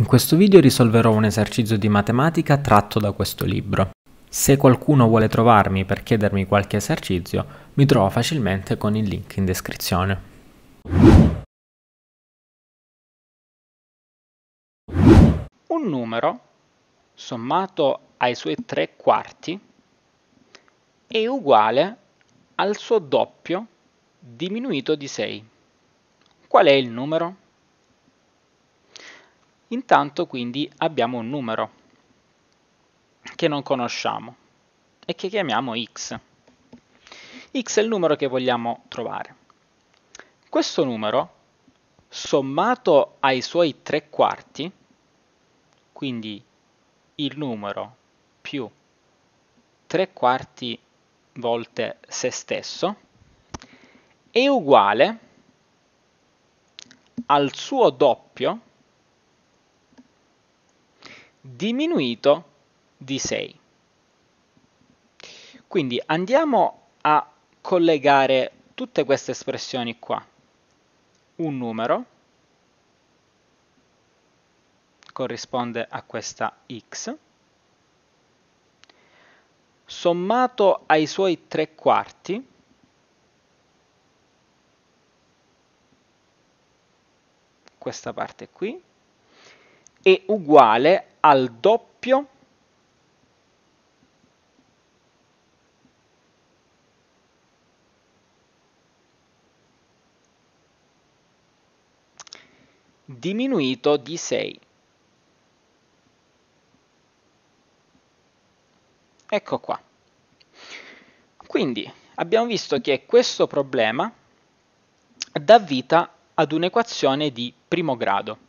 In questo video risolverò un esercizio di matematica tratto da questo libro. Se qualcuno vuole trovarmi per chiedermi qualche esercizio, mi trovo facilmente con il link in descrizione. Un numero sommato ai suoi tre quarti è uguale al suo doppio diminuito di 6. Qual è il numero? Intanto quindi abbiamo un numero che non conosciamo e che chiamiamo x. x è il numero che vogliamo trovare. Questo numero, sommato ai suoi tre quarti, quindi il numero più tre quarti volte se stesso, è uguale al suo doppio diminuito di 6. Quindi andiamo a collegare tutte queste espressioni qua. Un numero corrisponde a questa x sommato ai suoi tre quarti questa parte qui è uguale al doppio diminuito di 6. Ecco qua. Quindi abbiamo visto che questo problema dà vita ad un'equazione di primo grado.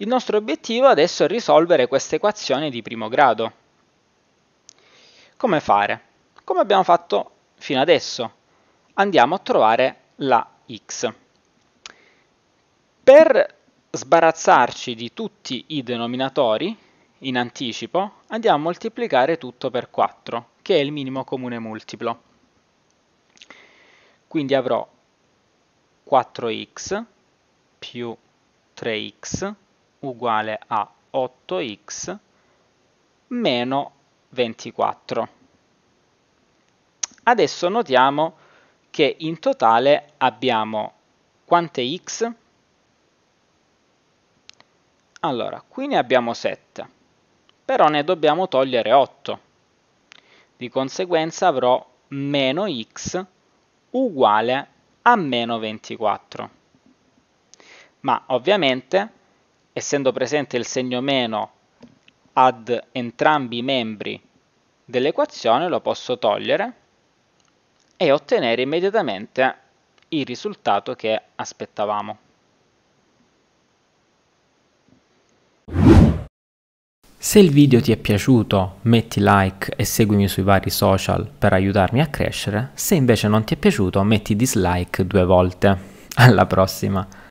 Il nostro obiettivo adesso è risolvere questa equazione di primo grado. Come fare? Come abbiamo fatto fino adesso? Andiamo a trovare la x. Per sbarazzarci di tutti i denominatori in anticipo, andiamo a moltiplicare tutto per 4, che è il minimo comune multiplo. Quindi avrò 4x più 3x uguale a 8x meno 24. Adesso notiamo che in totale abbiamo quante x? Allora, qui ne abbiamo 7, però ne dobbiamo togliere 8. Di conseguenza avrò meno x uguale a meno 24. Ma ovviamente essendo presente il segno meno ad entrambi i membri dell'equazione, lo posso togliere e ottenere immediatamente il risultato che aspettavamo. Se il video ti è piaciuto metti like e seguimi sui vari social per aiutarmi a crescere, se invece non ti è piaciuto metti dislike due volte. Alla prossima!